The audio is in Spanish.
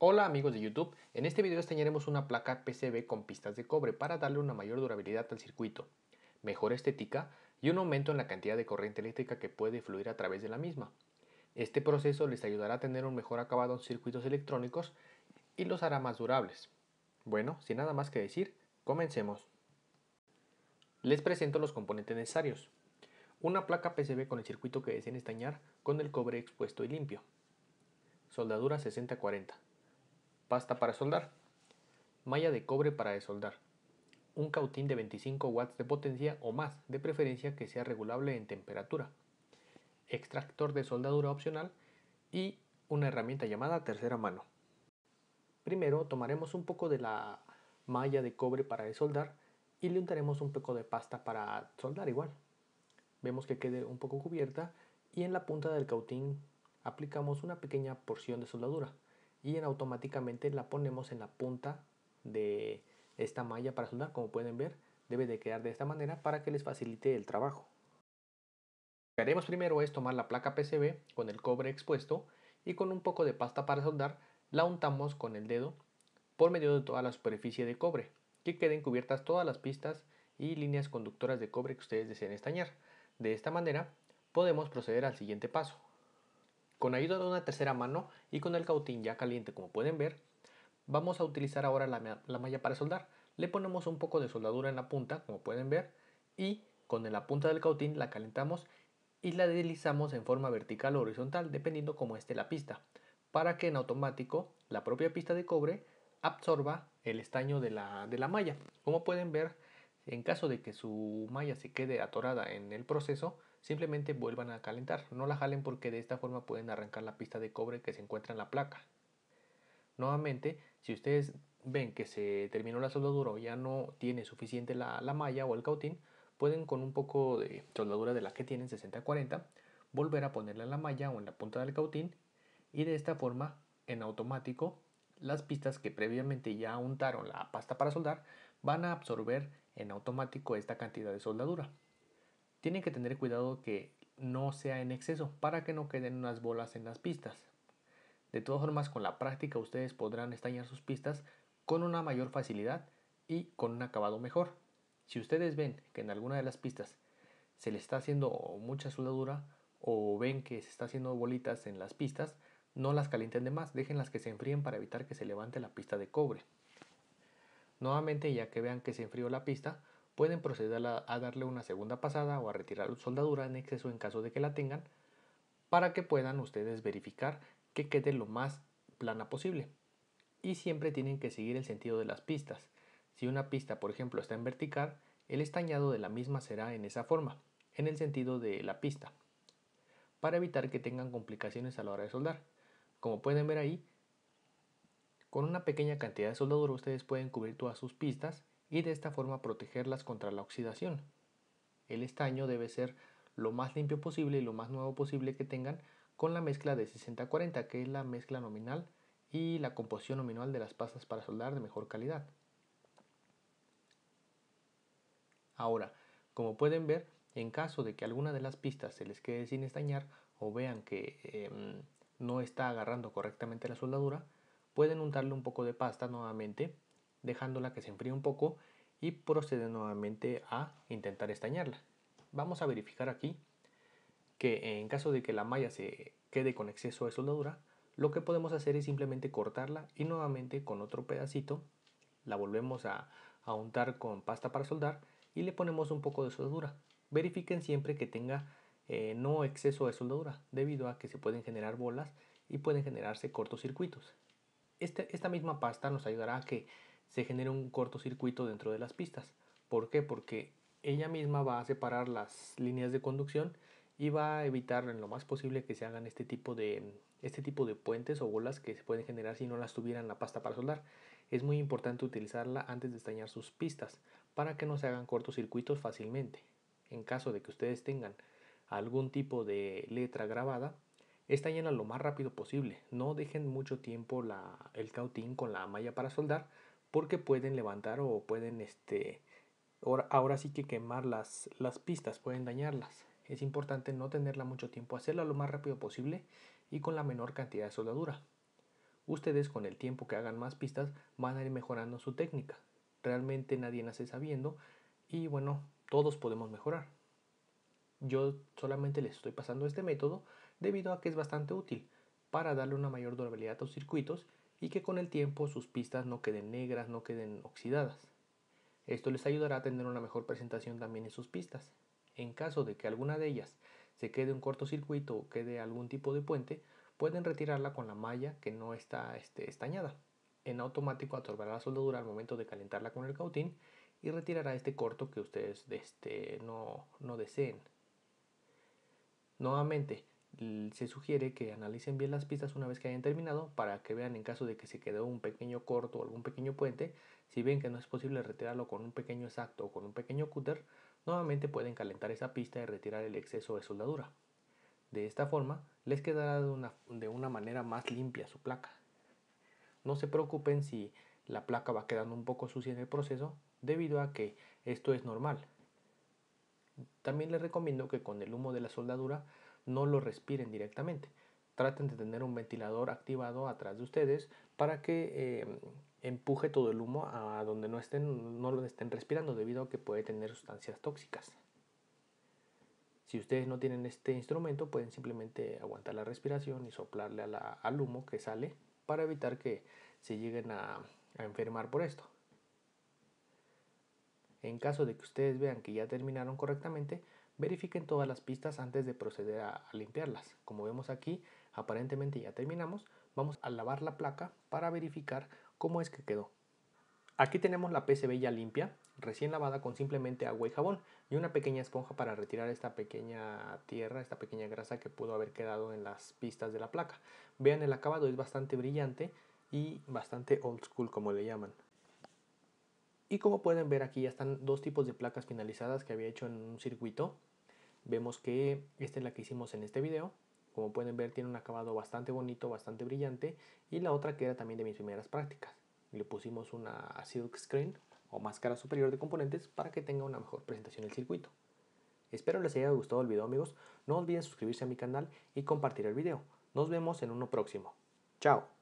Hola amigos de YouTube, en este video estañaremos una placa PCB con pistas de cobre para darle una mayor durabilidad al circuito, mejor estética y un aumento en la cantidad de corriente eléctrica que puede fluir a través de la misma. Este proceso les ayudará a tener un mejor acabado en circuitos electrónicos y los hará más durables. Bueno, sin nada más que decir, comencemos. Les presento los componentes necesarios. Una placa PCB con el circuito que deseen estañar con el cobre expuesto y limpio. Soldadura 40 pasta para soldar, malla de cobre para desoldar, un cautín de 25 watts de potencia o más, de preferencia que sea regulable en temperatura, extractor de soldadura opcional y una herramienta llamada tercera mano. Primero tomaremos un poco de la malla de cobre para desoldar y le untaremos un poco de pasta para soldar igual. Vemos que quede un poco cubierta y en la punta del cautín aplicamos una pequeña porción de soldadura y automáticamente la ponemos en la punta de esta malla para soldar como pueden ver debe de quedar de esta manera para que les facilite el trabajo lo que haremos primero es tomar la placa PCB con el cobre expuesto y con un poco de pasta para soldar la untamos con el dedo por medio de toda la superficie de cobre que queden cubiertas todas las pistas y líneas conductoras de cobre que ustedes deseen estañar de esta manera podemos proceder al siguiente paso con ayuda de una tercera mano y con el cautín ya caliente como pueden ver, vamos a utilizar ahora la, malla para soldar. Le ponemos un poco de soldadura en la punta, como pueden ver, y con la punta del cautín la calentamos y la deslizamos en forma vertical o horizontal, dependiendo cómo esté la pista, para que en automático la propia pista de cobre absorba el estaño de la, de la malla. Como pueden ver, en caso de que su malla se quede atorada en el proceso, simplemente vuelvan a calentar. No la jalen porque de esta forma pueden arrancar la pista de cobre que se encuentra en la placa. Nuevamente, si ustedes ven que se terminó la soldadura o ya no tiene suficiente la, malla o el cautín, pueden con un poco de soldadura de la que tienen 60-40 volver a ponerla en la malla o en la punta del cautín y de esta forma en automático las pistas que previamente ya untaron la pasta para soldar van a absorber en automático esta cantidad de soldadura. Tienen que tener cuidado que no sea en exceso para que no queden unas bolas en las pistas. De todas formas, con la práctica ustedes podrán estañar sus pistas con una mayor facilidad y con un acabado mejor. Si ustedes ven que en alguna de las pistas se le está haciendo mucha soldadura o ven que se está haciendo bolitas en las pistas, no las calienten de más, déjenlas que se enfríen para evitar que se levante la pista de cobre. Nuevamente, ya que vean que se enfrió la pista, pueden proceder a darle una segunda pasada o a retirar soldadura en exceso en caso de que la tengan, para que puedan ustedes verificar que quede lo más plana posible. Y siempre tienen que seguir el sentido de las pistas. Si una pista, por ejemplo, está en vertical, el estañado de la misma será en esa forma, en el sentido de la pista, para evitar que tengan complicaciones a la hora de soldar. Como pueden ver ahí, con una pequeña cantidad de soldadura ustedes pueden cubrir todas sus pistas y de esta forma protegerlas contra la oxidación. El estaño debe ser lo más limpio posible y lo más nuevo posible que tengan con la mezcla de 60-40 que es la mezcla nominal y la composición nominal de las pastas para soldar de mejor calidad. Ahora, como pueden ver, en caso de que alguna de las pistas se les quede sin estañar o vean que em, no está agarrando correctamente la soldadura, Pueden untarle un poco de pasta nuevamente, dejándola que se enfríe un poco y proceden nuevamente a intentar estañarla. Vamos a verificar aquí que en caso de que la malla se quede con exceso de soldadura, lo que podemos hacer es simplemente cortarla y nuevamente con otro pedacito la volvemos a, untar con pasta para soldar y le ponemos un poco de soldadura. Verifiquen siempre que tenga eh, no exceso de soldadura, debido a que se pueden generar bolas y pueden generarse cortocircuitos. Este, esta misma pasta nos ayudará a que se genere un cortocircuito dentro de las pistas. ¿Por qué? Porque ella misma va a separar las líneas de conducción y va a evitar en lo más posible que se hagan este tipo de, este tipo de puentes o bolas que se pueden generar si no las tuvieran la pasta para soldar. Es muy importante utilizarla antes de estañar sus pistas para que no se hagan cortocircuitos fácilmente. En caso de que ustedes tengan algún tipo de letra grabada, esta llena lo más rápido posible. No dejen mucho tiempo la, el cautín con la malla para soldar porque pueden levantar o pueden, este, ahora, sí que quemar las, las pistas, pueden dañarlas. Es importante no tenerla mucho tiempo, hacerla lo más rápido posible y con la menor cantidad de soldadura. Ustedes con el tiempo que hagan más pistas van a ir mejorando su técnica. Realmente nadie nace sabiendo y bueno, todos podemos mejorar. Yo solamente les estoy pasando este método debido a que es bastante útil para darle una mayor durabilidad a tus circuitos y que con el tiempo sus pistas no queden negras, no queden oxidadas. Esto les ayudará a tener una mejor presentación también en sus pistas. En caso de que alguna de ellas se quede un cortocircuito o quede algún tipo de puente, pueden retirarla con la malla que no está este, estañada. En automático atorbará la soldadura al momento de calentarla con el cautín y retirará este corto que ustedes este, no, no deseen. Nuevamente, se sugiere que analicen bien las pistas una vez que hayan terminado para que vean en caso de que se quedó un pequeño corto o algún pequeño puente, si ven que no es posible retirarlo con un pequeño exacto o con un pequeño cúter, nuevamente pueden calentar esa pista y retirar el exceso de soldadura. De esta forma, les quedará de una, de una manera más limpia su placa. No se preocupen si la placa va quedando un poco sucia en el proceso, debido a que esto es normal, también les recomiendo que con el humo de la soldadura no lo respiren directamente. Traten de tener un ventilador activado atrás de ustedes para que em, empuje todo el humo a donde no, estén, no lo estén respirando debido a que puede tener sustancias tóxicas. Si ustedes no tienen este instrumento, pueden simplemente aguantar la respiración y soplarle al humo que sale para evitar que se lleguen a enfermar por esto. En caso de que ustedes vean que ya terminaron correctamente, verifiquen todas las pistas antes de proceder a, limpiarlas. Como vemos aquí, aparentemente ya terminamos. Vamos a lavar la placa para verificar cómo es que quedó. Aquí tenemos la PCB ya limpia, recién lavada con simplemente agua y jabón y una pequeña esponja para retirar esta pequeña tierra, esta pequeña grasa que pudo haber quedado en las pistas de la placa. Vean el acabado, es bastante brillante y bastante old school como le llaman. Y como pueden ver aquí ya están dos tipos de placas finalizadas que había hecho en un circuito. Vemos que esta es la que hicimos en este video. Como pueden ver tiene un acabado bastante bonito, bastante brillante. Y la otra que era también de mis primeras prácticas. Le pusimos una silk screen o máscara superior de componentes para que tenga una mejor presentación el circuito. Espero les haya gustado el video amigos. No olviden suscribirse a mi canal y compartir el video. Nos vemos en uno próximo. Chao.